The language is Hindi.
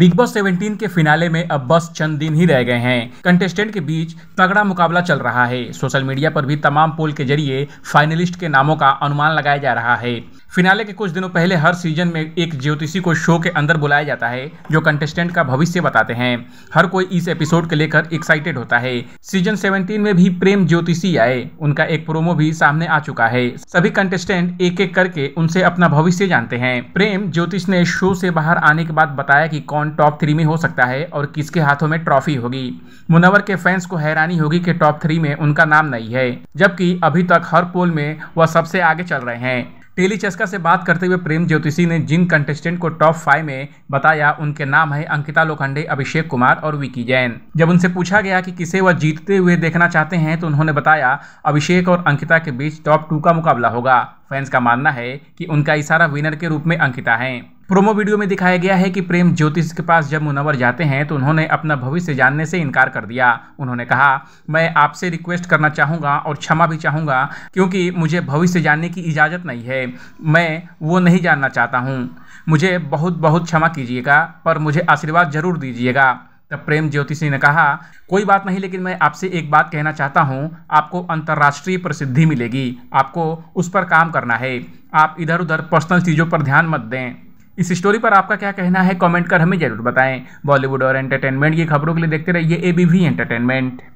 बिग बॉस 17 के फिनाले में अब बस चंद दिन ही रह गए हैं कंटेस्टेंट के बीच तगड़ा मुकाबला चल रहा है सोशल मीडिया पर भी तमाम पोल के जरिए फाइनलिस्ट के नामों का अनुमान लगाया जा रहा है फिनाले के कुछ दिनों पहले हर सीजन में एक ज्योतिषी को शो के अंदर बुलाया जाता है जो कंटेस्टेंट का भविष्य बताते हैं हर कोई इस एपिसोड के लेकर एक्साइटेड होता है सीजन 17 में भी प्रेम ज्योतिषी आए उनका एक प्रोमो भी सामने आ चुका है सभी कंटेस्टेंट एक एक करके उनसे अपना भविष्य जानते हैं प्रेम ज्योतिष ने शो से बाहर आने के बाद बताया की कौन टॉप थ्री में हो सकता है और किसके हाथों में ट्रॉफी होगी मुनवर के फैंस को हैरानी होगी की टॉप थ्री में उनका नाम नहीं है जबकि अभी तक हर पोल में वह सबसे आगे चल रहे हैं टेली चस्का से बात करते हुए प्रेम ज्योतिषी ने जिन कंटेस्टेंट को टॉप फाइव में बताया उनके नाम है अंकिता लोखंडे अभिषेक कुमार और विकी जैन जब उनसे पूछा गया कि किसे वह जीतते हुए देखना चाहते हैं तो उन्होंने बताया अभिषेक और अंकिता के बीच टॉप टू का मुकाबला होगा फैंस का मानना है कि उनका इशारा विनर के रूप में अंकिता है प्रोमो वीडियो में दिखाया गया है कि प्रेम ज्योतिष के पास जब मुनवर जाते हैं तो उन्होंने अपना भविष्य जानने से इनकार कर दिया उन्होंने कहा मैं आपसे रिक्वेस्ट करना चाहूँगा और क्षमा भी चाहूँगा क्योंकि मुझे भविष्य जानने की इजाज़त नहीं है मैं वो नहीं जानना चाहता हूँ मुझे बहुत बहुत क्षमा कीजिएगा पर मुझे आशीर्वाद ज़रूर दीजिएगा तब प्रेम सिंह ने कहा कोई बात नहीं लेकिन मैं आपसे एक बात कहना चाहता हूँ आपको अंतर्राष्ट्रीय प्रसिद्धि मिलेगी आपको उस पर काम करना है आप इधर उधर पर्सनल चीज़ों पर ध्यान मत दें इस स्टोरी पर आपका क्या कहना है कमेंट कर हमें ज़रूर बताएं बॉलीवुड और एंटरटेनमेंट की खबरों के लिए देखते रहिए ए बी वी एंटरटेनमेंट